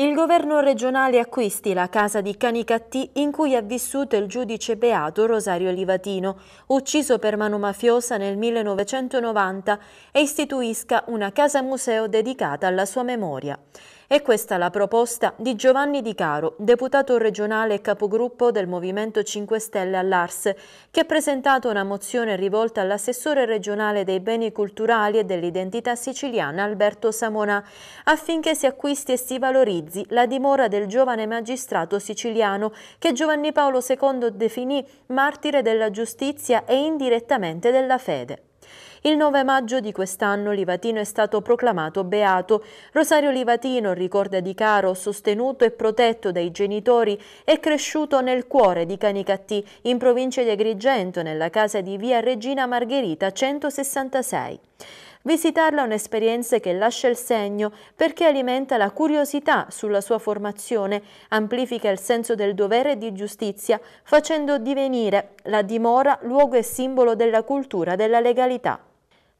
Il governo regionale acquisti la casa di Canicattì in cui ha vissuto il giudice beato Rosario Livatino, ucciso per mano mafiosa nel 1990, e istituisca una casa museo dedicata alla sua memoria. E questa la proposta di Giovanni Di Caro, deputato regionale e capogruppo del Movimento 5 Stelle all'Ars, che ha presentato una mozione rivolta all'assessore regionale dei beni culturali e dell'identità siciliana Alberto Samonà, affinché si acquisti e si valorizzi la dimora del giovane magistrato siciliano che Giovanni Paolo II definì martire della giustizia e indirettamente della fede. Il 9 maggio di quest'anno Livatino è stato proclamato beato. Rosario Livatino, ricorda Di Caro, sostenuto e protetto dai genitori, è cresciuto nel cuore di Canicattì, in provincia di Agrigento, nella casa di via Regina Margherita 166. Visitarla è un'esperienza che lascia il segno perché alimenta la curiosità sulla sua formazione, amplifica il senso del dovere e di giustizia, facendo divenire la dimora luogo e simbolo della cultura della legalità.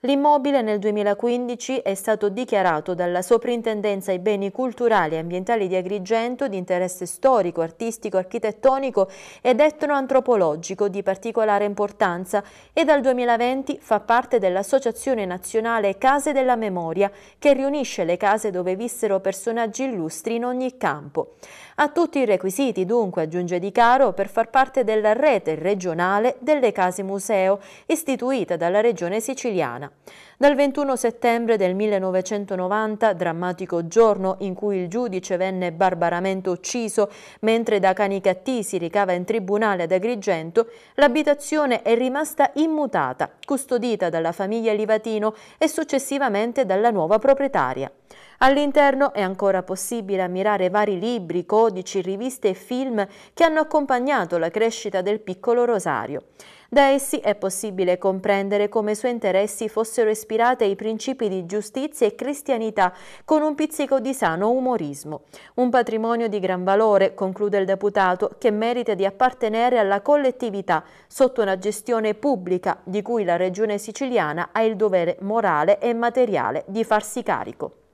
L'immobile nel 2015 è stato dichiarato dalla Soprintendenza ai beni culturali e ambientali di Agrigento di interesse storico, artistico, architettonico ed etnoantropologico di particolare importanza e dal 2020 fa parte dell'Associazione Nazionale Case della Memoria che riunisce le case dove vissero personaggi illustri in ogni campo. Ha tutti i requisiti dunque, aggiunge Di Caro, per far parte della rete regionale delle case museo istituita dalla regione siciliana italiana. Dal 21 settembre del 1990, drammatico giorno in cui il giudice venne barbaramente ucciso mentre da Canicattì si ricava in tribunale ad Agrigento, l'abitazione è rimasta immutata, custodita dalla famiglia Livatino e successivamente dalla nuova proprietaria. All'interno è ancora possibile ammirare vari libri, codici, riviste e film che hanno accompagnato la crescita del piccolo Rosario. Da essi è possibile comprendere come i suoi interessi fossero ispirati ai principi di giustizia e cristianità con un pizzico di sano umorismo. Un patrimonio di gran valore, conclude il deputato, che merita di appartenere alla collettività sotto una gestione pubblica di cui la regione siciliana ha il dovere morale e materiale di farsi carico.